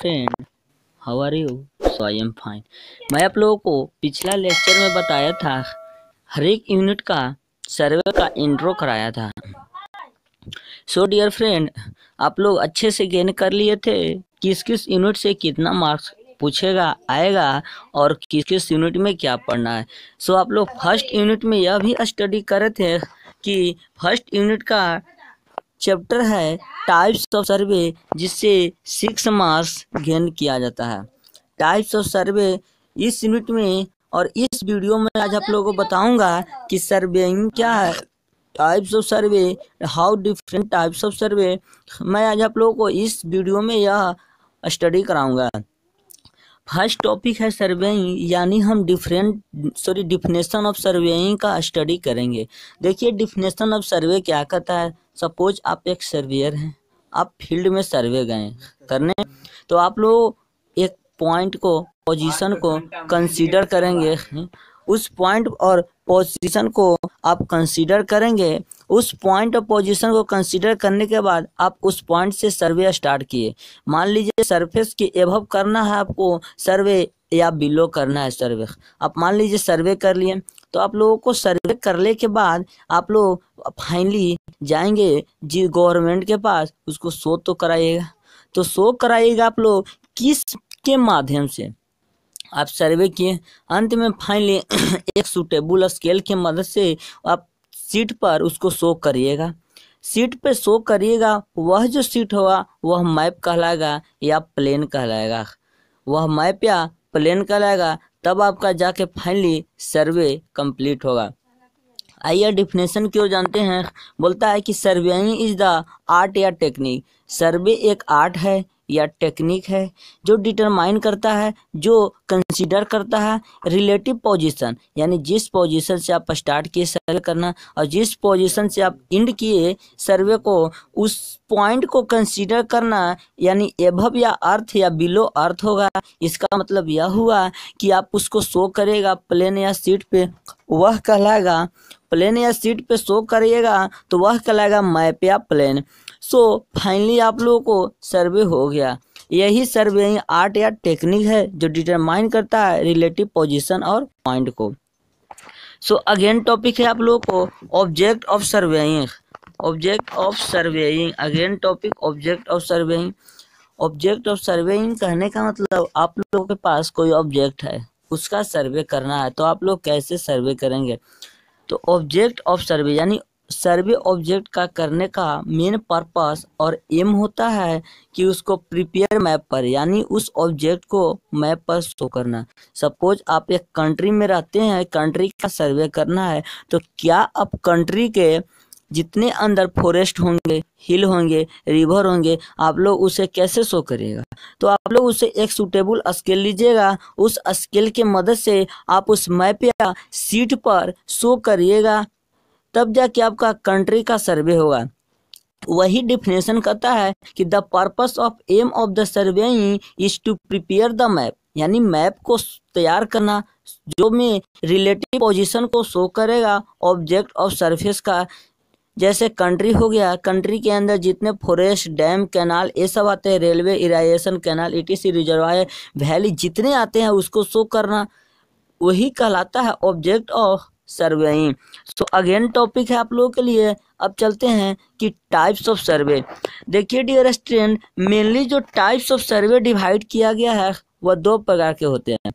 Friend how are you so I am fine मैं आप लोगों को पिछला लेक्चर में बताया था हर एक यूनिट का सर्वे का इंट्रो कराया था सो डियर फ्रेंड आप लोग अच्छे से गेन कर लिए थे किस किस यूनिट से कितना मार्क्स पूछेगा आएगा और किस किस यूनिट में क्या पढ़ना है सो so, आप लोग फर्स्ट यूनिट में यह भी स्टडी करे थे कि फर्स्ट यूनिट का चैप्टर है टाइप्स ऑफ सर्वे जिससे सिक्स मार्क्स गेन किया जाता है टाइप्स ऑफ सर्वे इस यूनिट में और इस वीडियो में आज आप लोगों को बताऊंगा कि सर्वेइंग क्या है types of survey how different types of survey मैं आज आप लोगों को इस वीडियो में यह स्टडी कराऊंगा फर्स्ट टॉपिक है सर्वेइंग यानी हम different sorry definition of surveying का स्टडी करेंगे देखिए डिफिनेशन ऑफ सर्वे क्या कहता है सपोज आप एक सर्वेयर हैं आप फील्ड में सर्वे गए करने तो आप लोग एक पॉइंट को पोजीशन को कंसीडर करेंगे उस पॉइंट और पोजीशन को आप कंसीडर करेंगे उस पॉइंट ऑफ पोजिशन को कंसिडर करने के बाद आप उस पॉइंट से सर्वे स्टार्ट किए मान लीजिए सरफेस के एभव करना है आपको सर्वे या बिलो करना है सर्वे आप मान लीजिए सर्वे कर लिए तो आप लोगों को सर्वे करने के बाद आप लोग फाइनली जाएंगे जी गवर्नमेंट के पास उसको शो तो कराइएगा तो शो कराइएगा आप लोग किस के माध्यम से आप सर्वे किए अंत में फाइनली एक सूटेबल स्केल के मदद से आप सीट पर उसको शो करिएगा सीट पे शो करिएगा वह जो सीट होगा वह मैप कहलाएगा या प्लेन कहलाएगा वह मैप या प्लेन कहलाएगा तब आपका जाके फाइनली सर्वे कंप्लीट होगा आइए डिफिनेशन की ओर जानते हैं बोलता है कि सर्वेइंग इज द आर्ट या टेक्निक सर्वे एक आर्ट है या टेक्निक है जो डिटरमाइन करता है जो कंसीडर करता है रिलेटिव पोजीशन यानी जिस पोजीशन से आप स्टार्ट किए सर्वे करना और जिस पोजीशन से आप इंड किए सर्वे को उस पॉइंट को कंसीडर करना यानी एभव या अर्थ या बिलो अर्थ होगा इसका मतलब यह हुआ कि आप उसको शो करेगा प्लेन या सीट पे वह कहलाएगा प्लेन या सीट पे शो करिएगा तो वह कहलाएगा मैप या प्लेन सो फाइनली आप लोगों को सर्वे हो गया यही सर्वे आर्ट या टेक्निक है जो डिटरमाइन करता है रिलेटिव पोजिशन और पॉइंट को सो अगेन टॉपिक है आप लोगों को object of surveying object of surveying again topic object of surveying object of surveying कहने का मतलब आप लोगों के पास कोई ऑब्जेक्ट है उसका सर्वे करना है तो आप लोग कैसे सर्वे करेंगे तो ऑब्जेक्ट ऑफ सर्वे यानी सर्वे ऑब्जेक्ट का करने का मेन पर्पस और एम होता है कि उसको प्रिपेयर मैप पर यानी उस ऑब्जेक्ट को मैप पर शो करना सपोज आप एक कंट्री में रहते हैं कंट्री का सर्वे करना है तो क्या आप कंट्री के जितने अंदर फॉरेस्ट होंगे हिल होंगे रिवर होंगे आप लोग उसे कैसे शो करेगा तो आप लोग उसे एक सूटेबल स्केल लीजिएगा उस स्केल के मदद से आप उस मैप या सीट पर शो करिएगा तब जाके आपका कंट्री का सर्वे होगा वही डिफिनेशन कहता है कि the purpose of aim of the survey is to prepare the map यानी मैप को तैयार करना जो में रिलेटिव पोजीशन को शो करेगा ऑब्जेक्ट ऑफ सरफेस का जैसे कंट्री हो गया कंट्री के अंदर जितने फॉरेस्ट डैम कैनाल ये सब आते हैं रेलवे इराइजेशन कैनाल ई ईटीसी रिजर्वायर वैली जितने आते हैं उसको शो करना वही कहलाता है ऑब्जेक्ट ऑफ सर्वे ही सो अगेन टॉपिक है आप लोगों के लिए अब चलते हैं कि टाइप्स ऑफ सर्वे देखिए डियर स्टूडेंट मेनली जो टाइप्स ऑफ सर्वे डिवाइड किया गया है वह दो प्रकार के होते हैं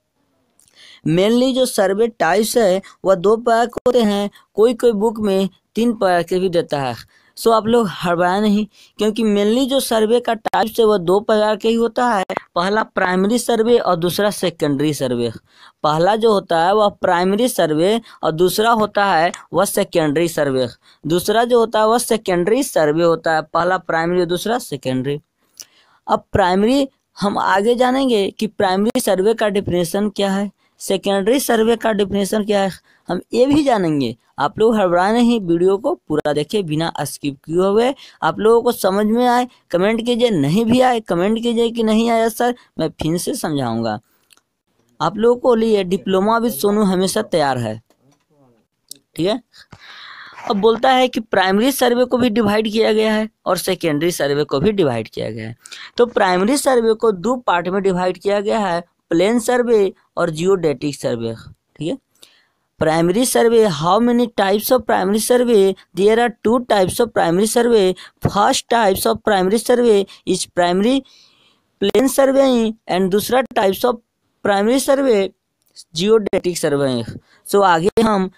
मेनली जो सर्वे टाइप्स है वह दो प्रकार के होते हैं कोई कोई बुक में तीन प्रकार के भी देता है सो आप लोग हरवाए नहीं क्योंकि मेनली जो सर्वे का टाइप है वह दो प्रकार के ही होता है पहला प्राइमरी सर्वे और दूसरा सेकेंडरी सर्वे पहला जो होता है वह प्राइमरी सर्वे और दूसरा होता है वह सेकेंडरी सर्वे दूसरा जो होता है वह सेकेंडरी सर्वे होता है पहला प्राइमरी और दूसरा सेकेंडरी अब प्राइमरी हम आगे जानेंगे कि प्राइमरी सर्वे का डिफिनेशन क्या है सेकेंडरी सर्वे का डिफिनेशन क्या है हम ये भी जानेंगे आप लोग हड़बड़ाए नहीं वीडियो को पूरा देखे बिना स्किप किए हुए आप लोगों को समझ में आए कमेंट कीजिए नहीं भी आए कमेंट कीजिए कि नहीं आया सर मैं फिर से समझाऊंगा आप लोगों को लिए डिप्लोमा भी सोनू हमेशा तैयार है ठीक है अब बोलता है कि प्राइमरी सर्वे को भी डिवाइड किया गया है और सेकेंडरी सर्वे को भी डिवाइड किया गया है तो प्राइमरी सर्वे को दो पार्ट में डिवाइड किया गया है प्लेन सर्वे और जियोडेटिक सर्वे ठीक है primary survey how many types of primary survey there are two types of primary survey first types of primary survey is primary plane survey and दूसरा types of primary survey geodetic survey so आगे हम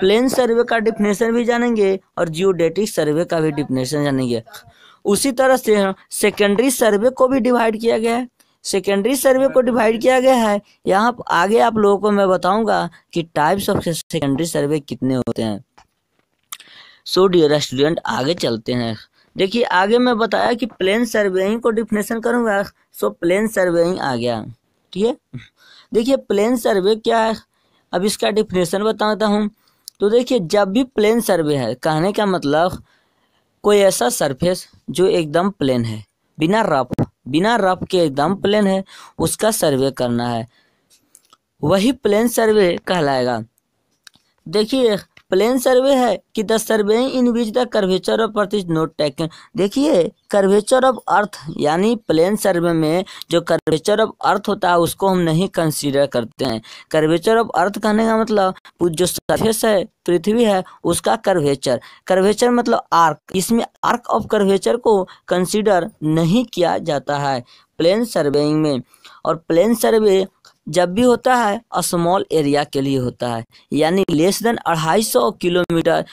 plane सर्वे का definition भी जानेंगे और geodetic सर्वे का भी definition जानेंगे उसी तरह से सेकेंडरी सर्वे को भी डिवाइड किया गया है सेकेंडरी सर्वे को डिवाइड किया गया है यहाँ आगे आप लोगों को मैं बताऊंगा कि टाइप्स ऑफ सेकेंडरी सर्वे कितने होते हैं सो डियर स्टूडेंट आगे चलते हैं देखिए आगे मैं बताया कि प्लेन सर्वेइंग को डिफिनेशन करूंगा सो प्लेन सर्वेइंग आ गया ठीक है देखिए प्लेन सर्वे क्या है अब इसका डिफिनेशन बताता हूँ तो देखिए जब भी प्लेन सर्वे है कहने का मतलब कोई ऐसा सरफेस जो एकदम प्लेन है बिना रफ बिना रफ के एकदम प्लेन है उसका सर्वे करना है वही प्लेन सर्वे कहलाएगा देखिए प्लेन सर्वे है कि the survey in which the curvature of earth is not take देखिए कर्वेचर ऑफ अर्थ यानी प्लेन सर्वे में जो कर्वेचर ऑफ अर्थ होता है उसको हम नहीं कंसीडर करते हैं कर्वेचर ऑफ अर्थ कहने का मतलब जो सर्फेस है पृथ्वी है उसका कर्वेचर कर्वेचर मतलब आर्क इसमें आर्क ऑफ कर्वेचर को कंसीडर नहीं किया जाता है प्लेन सर्वेइंग में और प्लेन सर्वे जब भी होता है स्मॉल एरिया के लिए होता है यानी लेस देन अढ़ाई सौ किलोमीटर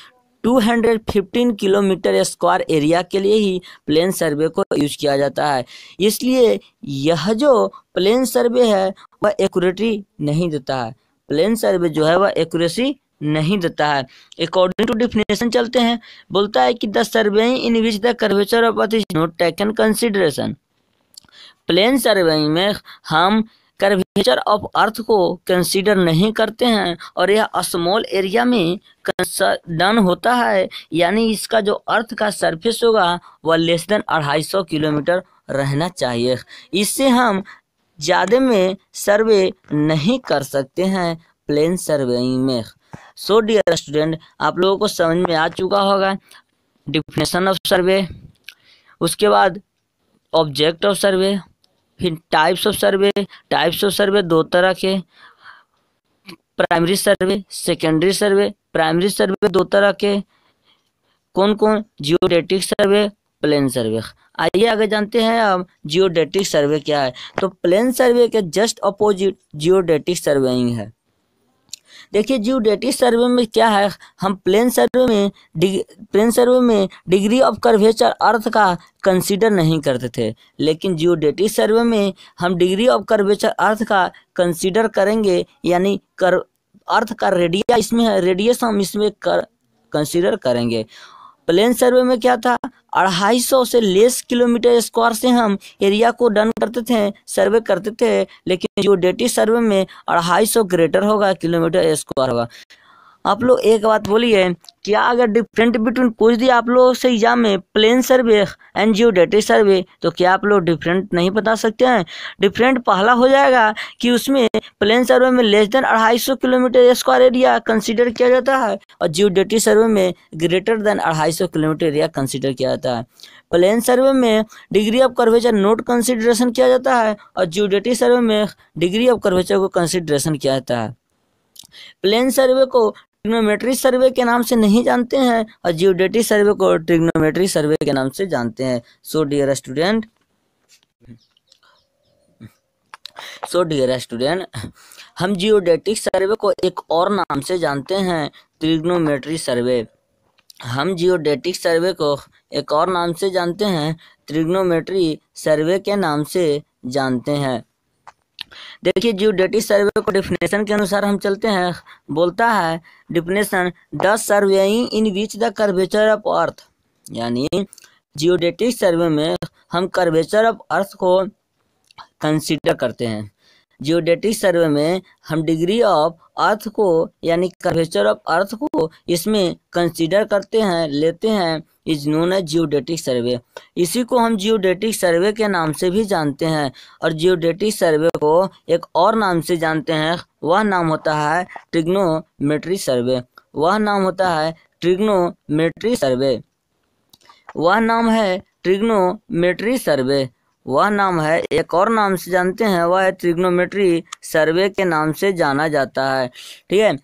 215 किलोमीटर स्क्वायर एरिया के लिए ही प्लेन सर्वे को यूज किया जाता है इसलिए यह जो प्लेन सर्वे है वह एक्यूरेटी नहीं देता है प्लेन सर्वे जो है वह एक्यूरेसी नहीं देता है अकॉर्डिंग टू डिफिनेशन चलते हैं बोलता है कि the survey in which the curvature of earth is not taken consideration plane survey में हम कर्वेचर ऑफ अर्थ को कंसीडर नहीं करते हैं और यह स्मॉल एरिया में डन होता है यानी इसका जो अर्थ का सरफेस होगा वह लेस देन अढ़ाई सौ किलोमीटर रहना चाहिए इससे हम ज़्यादा में सर्वे नहीं कर सकते हैं प्लेन सर्वे में सो डियर स्टूडेंट आप लोगों को समझ में आ चुका होगा डिफिनेशन ऑफ सर्वे उसके बाद ऑब्जेक्ट ऑफ सर्वे फिर types of survey types of survey दो तरह के primary survey secondary survey primary survey दो तरह के कौन कौन जियोडेटिक सर्वे प्लेन सर्वे आइए आगे जानते हैं अब जियोडेटिक सर्वे क्या है तो प्लेन सर्वे के जस्ट अपोजिट जियोडेटिक सर्वेइंग है देखिए जियोडेटिक सर्वे में क्या है हम प्लेन सर्वे में प्लेन सर्वे में डिग्री ऑफ कर्वेचर अर्थ का कंसीडर नहीं करते थे लेकिन जियो सर्वे में हम डिग्री ऑफ कर्वेचर अर्थ का कंसीडर करेंगे यानी कर अर्थ का रेडिया इसमें रेडियस हम इसमें कर कंसीडर करेंगे प्लेन सर्वे में क्या था अढ़ाई सौ से लेस किलोमीटर स्क्वायर से हम एरिया को डन करते थे सर्वे करते थे लेकिन जो डेटी सर्वे में अढ़ाई सौ ग्रेटर होगा किलोमीटर स्क्वायर होगा आप लोग एक बात बोलिए क्या अगर डिफरेंट बिटवीन पूछ दिया आप लोगों से एग्जाम में प्लेन सर्वे एन जी ओ डेटे सर्वे तो क्या आप लोग डिफरेंट नहीं बता सकते हैं डिफरेंट पहला हो जाएगा कि उसमें प्लेन सर्वे में लेस देन अढ़ाई सौ किलोमीटर स्क्वायर एरिया कंसीडर किया जाता है और जियो डेटी सर्वे में ग्रेटर देन अढ़ाई सौ किलोमीटर एरिया कंसिडर किया जाता है प्लेन सर्वे में degree of curvature not consideration किया जाता है और जियोडेटी सर्वे में डिग्री ऑफ कर्वेचर को कंसिडरेशन किया जाता है प्लेन सर्वे को ट्रिग्नोमेट्री सर्वे के नाम से नहीं जानते हैं और जियोडेटिक सर्वे को ट्रिग्नोमेट्री सर्वे के नाम से जानते हैं so dear student so dear student हम जियोडेटिक सर्वे को एक और नाम से जानते हैं ट्रिग्नोमेट्री सर्वे हम जियोडेटिक सर्वे को एक और नाम से जानते हैं ट्रिग्नोमेट्री सर्वे के नाम से जानते हैं देखिए जियोडेटिक सर्वे को डिफिनेशन के अनुसार हम चलते हैं बोलता है definition the survey in which the curvature of earth यानी जियोडेटिक सर्वे में हम कर्वेचर ऑफ अर्थ को कंसिडर करते हैं जियोडेटिक सर्वे में हम डिग्री ऑफ अर्थ को यानी कर्वेचर ऑफ अर्थ को इसमें कंसीडर करते हैं लेते हैं is known as geodetic survey इसी को हम जियोडेटिक सर्वे के नाम से भी जानते हैं और जियोडेटिक सर्वे को एक और नाम से जानते हैं वह नाम होता है ट्रिग्नोमेट्री सर्वे वह नाम होता है ट्रिग्नोमेट्री सर्वे वह नाम है ट्रिग्नोमेट्री सर्वे वह नाम है एक और नाम से जानते हैं वह है ट्रिग्नोमेट्री सर्वे के नाम से जाना जाता है ठीक है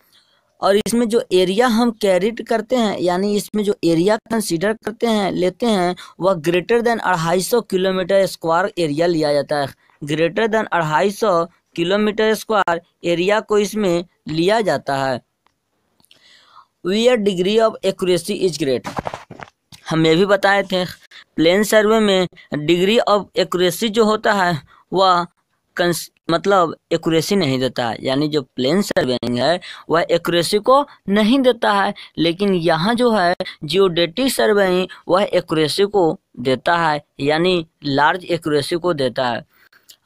और इसमें जो एरिया हम कैरिट करते हैं यानी इसमें जो एरिया कंसीडर करते हैं लेते हैं वह ग्रेटर देन अढ़ाई सौ किलोमीटर स्क्वायर एरिया लिया जाता है ग्रेटर देन अढ़ाई सौ किलोमीटर स्क्वायर एरिया को इसमें लिया जाता है are degree of accuracy is great हमें भी बताए थे प्लेन सर्वे में डिग्री ऑफ एक्यूरेसी जो होता है वह कंस मतलब एक्यूरेसी नहीं देता है यानी जो प्लेन सर्वेइंग है वह एक्यूरेसी को नहीं देता है लेकिन यहाँ जो है जियोडेटिक सर्वेइंग वह एक्यूरेसी को देता है यानी लार्ज एक्यूरेसी को देता है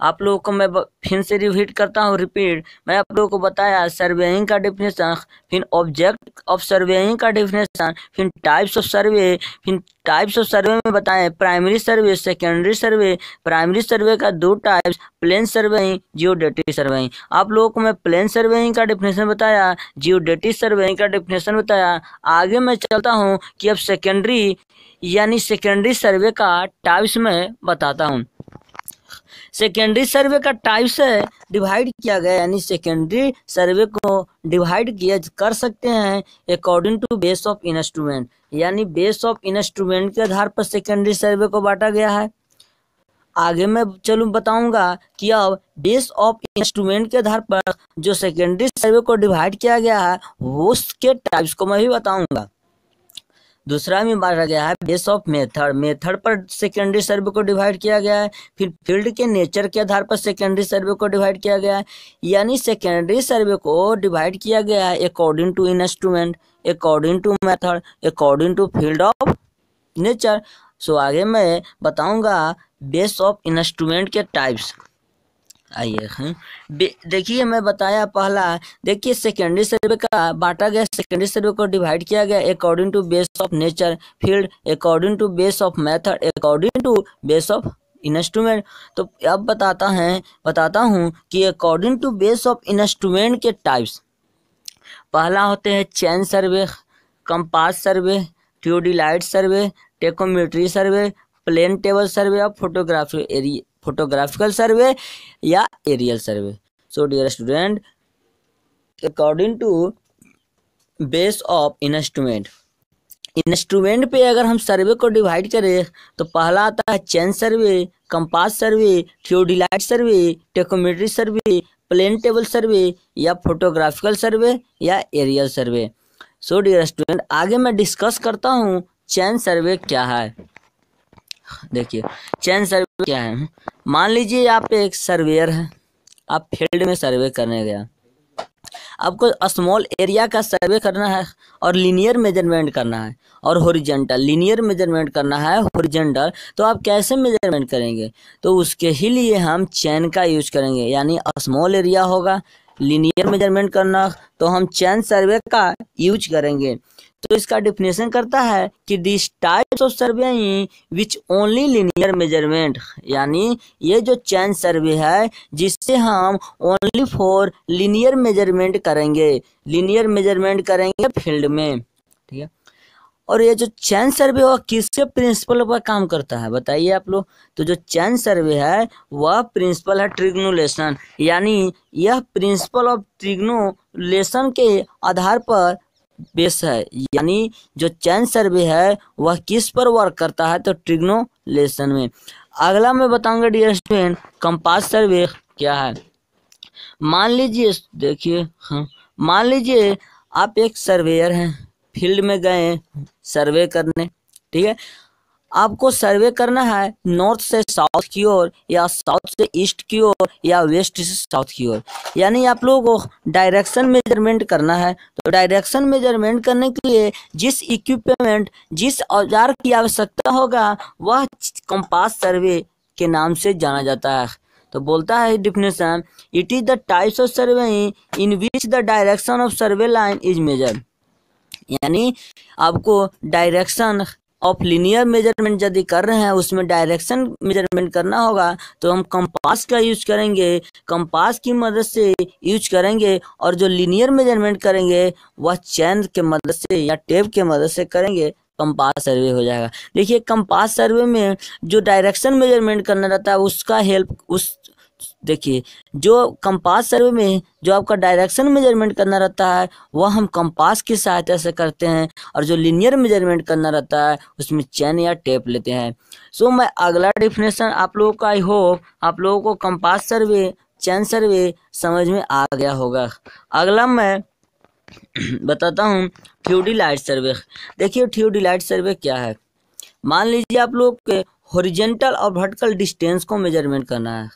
आप लोगों को मैं फिर से रिपीट करता हूँ रिपीट मैं आप लोगों को बताया सर्वेइंग का डिफिनेशन फिर ऑब्जेक्ट ऑफ सर्वेइंग का डिफिनेशन फिर टाइप्स ऑफ सर्वे फिर टाइप्स ऑफ सर्वे में बताएं primary survey secondary survey primary survey का दो types plane surveying geodetic surveying आप लोगों को मैं प्लेन सर्वेइंग का डिफिनेशन बताया जियोडेटिक सर्वेइंग का डिफिनेशन बताया आगे मैं चलता हूँ कि अब सेकेंडरी यानी सेकेंडरी सर्वे का टाइप्स में बताता हूँ सेकेंडरी सर्वे का टाइप से डिवाइड किया गया यानी सेकेंडरी सर्वे को डिवाइड किया कर सकते हैं according to base of instrument यानी बेस ऑफ इंस्ट्रूमेंट के आधार पर सेकेंडरी सर्वे को बांटा गया है आगे मैं चलूँ बताऊंगा कि अब बेस ऑफ इंस्ट्रूमेंट के आधार पर जो सेकेंडरी सर्वे को डिवाइड किया गया है उसके टाइप्स को मैं भी बताऊंगा दूसरा में मारा गया है बेस ऑफ मेथड मेथड पर सेकेंडरी सर्वे को डिवाइड किया गया है फिर फील्ड के नेचर के आधार पर सेकेंडरी सर्वे को डिवाइड किया गया है यानी सेकेंडरी सर्वे को डिवाइड किया गया है according to instrument according to method according to field of nature so आगे मैं बताऊंगा बेस ऑफ इंस्ट्रूमेंट के टाइप्स आइए हाँ। देखिए मैं बताया पहला देखिए सेकेंडरी सर्वे का बांटा गया सेकेंडरी सर्वे को डिवाइड किया गया according to base of nature field according to base of method according to base of instrument तो अब बताता है बताता हूँ कि according to base of instrument के टाइप्स पहला होते हैं chain survey compass survey theodolite survey tacheometry survey plane table survey और फोटोग्राफी एरिया फोटोग्राफिकल सर्वे या aerial survey so dear student according to base of instrument instrument पे अगर हम सर्वे को डिवाइड करें तो पहला आता है chain survey compass survey theodolite survey tacheometry survey plane table survey या फोटोग्राफिकल सर्वे या aerial survey so dear student आगे मैं डिस्कस करता हूँ चैन सर्वे क्या है देखिए चैन सर्वे क्या है मान लीजिए आप एक सर्वेयर हैं आप फील्ड में सर्वे करने गया आपको स्मॉल एरिया का सर्वे करना है और लीनियर मेजरमेंट करना है और होरिजेंटल लीनियर मेजरमेंट करना है होरिजेंटल तो आप कैसे मेजरमेंट करेंगे तो उसके ही लिए हम चैन का यूज करेंगे यानी स्मॉल एरिया होगा लीनियर मेजरमेंट करना तो हम चैन सर्वे का यूज करेंगे तो इसका डिफिनेशन करता है कि this types of survey which only linear measurement यानी ये जो चैन सर्वे है जिससे हम ओनली फॉर लिनियर मेजरमेंट करेंगे लिनियर मेजरमेंट करेंगे फील्ड में ठीक है और ये जो चैन सर्वे वह किसके प्रिंसिपल पर काम करता है बताइए आप लोग तो जो चैन सर्वे है वह प्रिंसिपल है ट्रिग्नोलेशन यानी यह प्रिंसिपल ऑफ ट्रिग्नोलेशन के आधार पर बेस है यानी जो चैन सर्वे है वह किस पर वर्क करता है तो ट्रिग्नोलेशन में अगला मैं बताऊंगा डियर स्टूडेंट कंपास सर्वे क्या है मान लीजिए देखिए हाँ मान लीजिए आप एक सर्वेयर हैं फील्ड में गए सर्वे करने ठीक है आपको सर्वे करना है नॉर्थ से साउथ की ओर या साउथ से ईस्ट की ओर या वेस्ट से साउथ की ओर यानी आप लोगों को डायरेक्शन मेजरमेंट करना है तो डायरेक्शन मेजरमेंट करने के लिए जिस इक्विपमेंट जिस औजार की आवश्यकता होगा वह कंपास सर्वे के नाम से जाना जाता है तो बोलता है definition it is the types of survey in which the direction of survey line is measure यानी आपको डायरेक्शन ऑफ लीनियर मेजरमेंट यदि कर रहे हैं उसमें डायरेक्शन मेजरमेंट करना होगा तो हम कंपास का यूज करेंगे कंपास की मदद से यूज करेंगे और जो लीनियर मेजरमेंट करेंगे वह चैन के मदद से या टेप के मदद से करेंगे कंपास सर्वे हो जाएगा देखिए कंपास सर्वे में जो डायरेक्शन मेजरमेंट करना रहता है उसका हेल्प उस देखिए जो कंपास सर्वे में जो आपका डायरेक्शन मेजरमेंट करना रहता है वह हम कंपास की सहायता से करते हैं और जो लिनियर मेजरमेंट करना रहता है उसमें चैन या टेप लेते हैं सो मैं अगला डिफिनेशन आप लोगों का आई होप आप लोगों को कंपास सर्वे चैन सर्वे समझ में आ गया होगा अगला मैं बताता हूँ लाइट सर्वे देखिए लाइट सर्वे क्या है मान लीजिए आप लोग के हॉरिजेंटल और वर्टिकल डिस्टेंस को मेजरमेंट करना है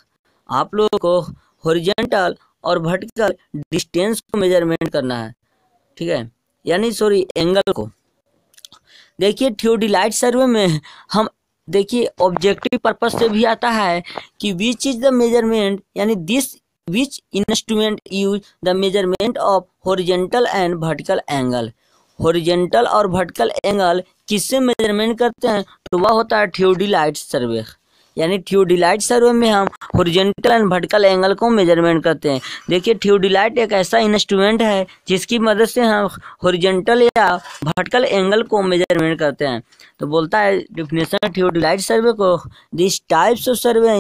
आप लोगों को हॉरिजेंटल और वर्टिकल डिस्टेंस को मेजरमेंट करना है ठीक है यानी सॉरी एंगल को देखिए थियोडिलाइट सर्वे में हम देखिए ऑब्जेक्टिव पर्पज से भी आता है कि विच इज द मेजरमेंट यानी this which instrument use the measurement of horizontal and vertical angle horizontal और वर्टिकल एंगल किससे मेजरमेंट करते हैं तो वह होता है थियोडिलाइट सर्वे यानी ट्यूडिलाइट सर्वे में हम होरिजेंटल एंड भटकल एंगल को मेजरमेंट करते हैं देखिए ट्यूडिलाइट एक ऐसा इंस्ट्रूमेंट है जिसकी मदद से हम होरिजेंटल या भटकल एंगल को मेजरमेंट करते हैं तो बोलता है डिफिनेशन ट्यूडिलाइट सर्वे को this types of survey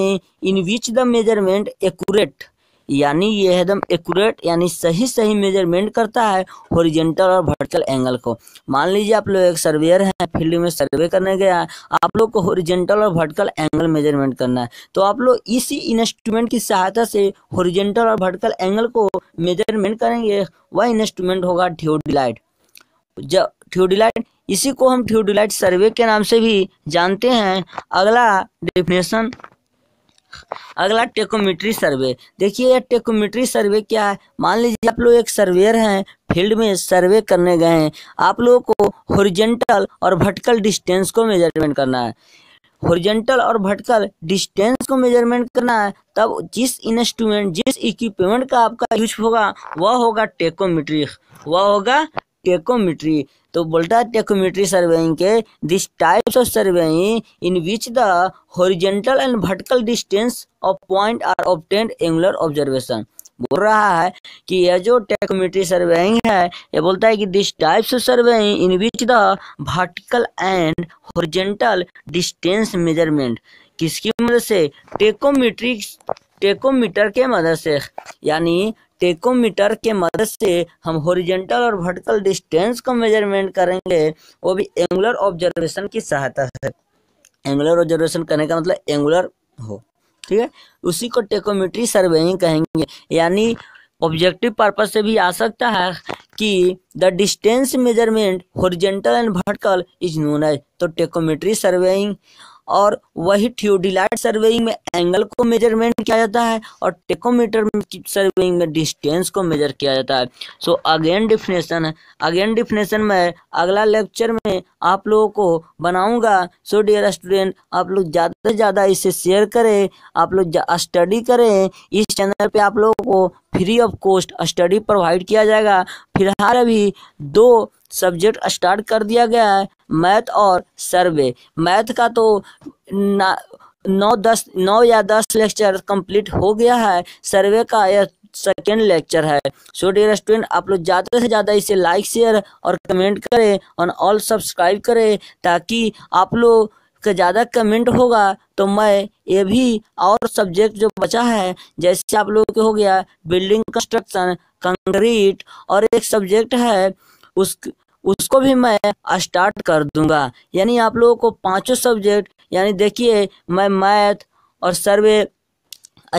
in which the measurement exact यानी ये एकदम एक्यूरेट यानी सही सही मेजरमेंट करता है हॉरिजेंटल और वर्टिकल एंगल को मान लीजिए आप लोग एक सर्वेयर हैं फील्ड में सर्वे करने गया है आप लोग को हॉरिजेंटल और वर्टिकल एंगल मेजरमेंट करना है तो आप लोग इसी इंस्ट्रूमेंट की सहायता से हॉरिजेंटल और वर्टिकल एंगल को मेजरमेंट करेंगे वह इंस्ट्रूमेंट होगा थियोडिलाइट जब थियोडिलाइट इसी को हम थियोडिलाइट सर्वे के नाम से भी जानते हैं अगला डेफिनेशन अगला टेकोमीट्री सर्वे देखिए यह टेकोमीट्री सर्वे क्या है मान लीजिए आप लोग एक सर्वेयर हैं फील्ड में सर्वे करने गए हैं आप लोगों को होरिजेंटल और वर्टिकल डिस्टेंस को मेजरमेंट करना है होरिजेंटल और वर्टिकल डिस्टेंस को मेजरमेंट करना है तब जिस इंस्ट्रूमेंट जिस इक्विपमेंट का आपका यूज होगा वह होगा टेकोमीट्री वह होगा टेकोमीट्री तो बोलता है टेकोमीट्री सर्वेइंग के this types of surveying in which the horizontal and vertical distance of point are obtained angular observation बोल रहा है कि यह जो टेकोमीट्री सर्वेइंग है यह बोलता है कि this types of surveying in which the vertical and horizontal distance measurement किसकी मदद से टेकोमीट्री टेकोमीटर के मदद से यानी टेकोमीटर के मदद से हम हॉरिजेंटल और वर्टिकल डिस्टेंस को मेजरमेंट करेंगे वो भी एंगुलर ऑब्जर्वेशन की सहायता से एंगुलर ऑब्जर्वेशन करने का मतलब एंगुलर हो ठीक है उसी को टेकोमीट्री सर्वेइंग कहेंगे यानी ऑब्जेक्टिव पर्पज से भी आ सकता है कि the distance measurement horizontal and vertical is known as तो टेकोमीट्री सर्वेइंग और वही थियोडिलाइट सर्वेइंग में एंगल को मेजरमेंट किया जाता है और टेकोमीटर सर्वेइंग में डिस्टेंस को मेजर किया जाता है सो अगेन डिफिनेशन है अगेन डिफिनेशन में अगला लेक्चर में आप लोगों को बनाऊंगा सो डियर स्टूडेंट आप लोग ज़्यादा से ज़्यादा इसे शेयर करें आप लोग स्टडी करें इस चैनल पे आप लोगों को free of cost study provide किया जाएगा फिलहाल अभी दो सब्जेक्ट स्टार्ट कर दिया गया है मैथ और सर्वे मैथ का तो ना नौ दस नौ या दस लेक्चर कंप्लीट हो गया है सर्वे का यह सेकेंड लेक्चर है सो डियर स्टूडेंट आप लोग ज़्यादा से ज़्यादा इसे लाइक शेयर और कमेंट करें और ऑल सब्सक्राइब करें ताकि आप लोग का ज़्यादा कमेंट होगा तो मैं ये भी और सब्जेक्ट जो बचा है जैसे आप लोगों के हो गया बिल्डिंग कंस्ट्रक्शन कंक्रीट और एक सब्जेक्ट है उस उसको भी मैं स्टार्ट कर दूंगा यानी आप लोगों को पांचों सब्जेक्ट यानी देखिए मैं मैथ और सर्वे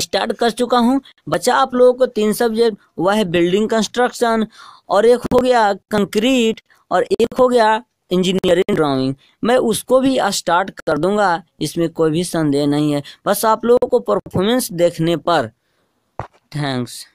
स्टार्ट कर चुका हूं बचा आप लोगों को तीन सब्जेक्ट वह है बिल्डिंग कंस्ट्रक्शन और एक हो गया कंक्रीट और एक हो गया इंजीनियरिंग ड्राइंग मैं उसको भी स्टार्ट कर दूंगा इसमें कोई भी संदेह नहीं है बस आप लोगों को परफॉर्मेंस देखने पर थैंक्स